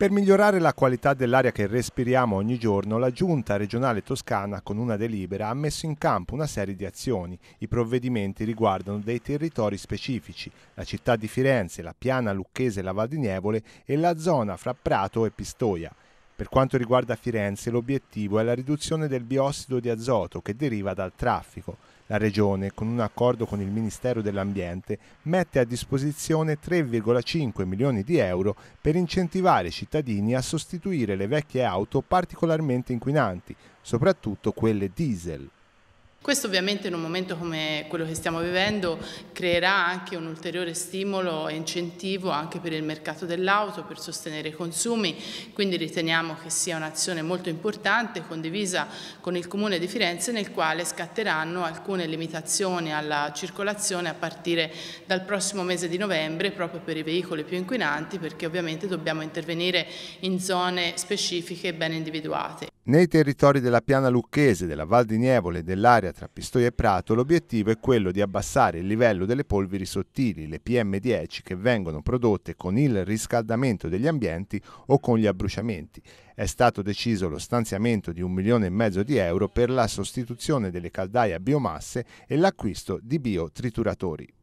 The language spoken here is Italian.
Per migliorare la qualità dell'aria che respiriamo ogni giorno, la Giunta regionale toscana, con una delibera, ha messo in campo una serie di azioni. I provvedimenti riguardano dei territori specifici, la città di Firenze, la piana lucchese e la Valdinievole e la zona fra Prato e Pistoia. Per quanto riguarda Firenze, l'obiettivo è la riduzione del biossido di azoto che deriva dal traffico. La Regione, con un accordo con il Ministero dell'Ambiente, mette a disposizione 3,5 milioni di euro per incentivare i cittadini a sostituire le vecchie auto particolarmente inquinanti, soprattutto quelle diesel. Questo ovviamente in un momento come quello che stiamo vivendo creerà anche un ulteriore stimolo e incentivo anche per il mercato dell'auto, per sostenere i consumi, quindi riteniamo che sia un'azione molto importante condivisa con il Comune di Firenze nel quale scatteranno alcune limitazioni alla circolazione a partire dal prossimo mese di novembre proprio per i veicoli più inquinanti perché ovviamente dobbiamo intervenire in zone specifiche ben individuate. Nei territori della piana lucchese, della Val di Nievole e dell'area tra Pistoia e Prato, l'obiettivo è quello di abbassare il livello delle polveri sottili, le PM10, che vengono prodotte con il riscaldamento degli ambienti o con gli abbruciamenti. È stato deciso lo stanziamento di un milione e mezzo di euro per la sostituzione delle caldaie a biomasse e l'acquisto di biotrituratori.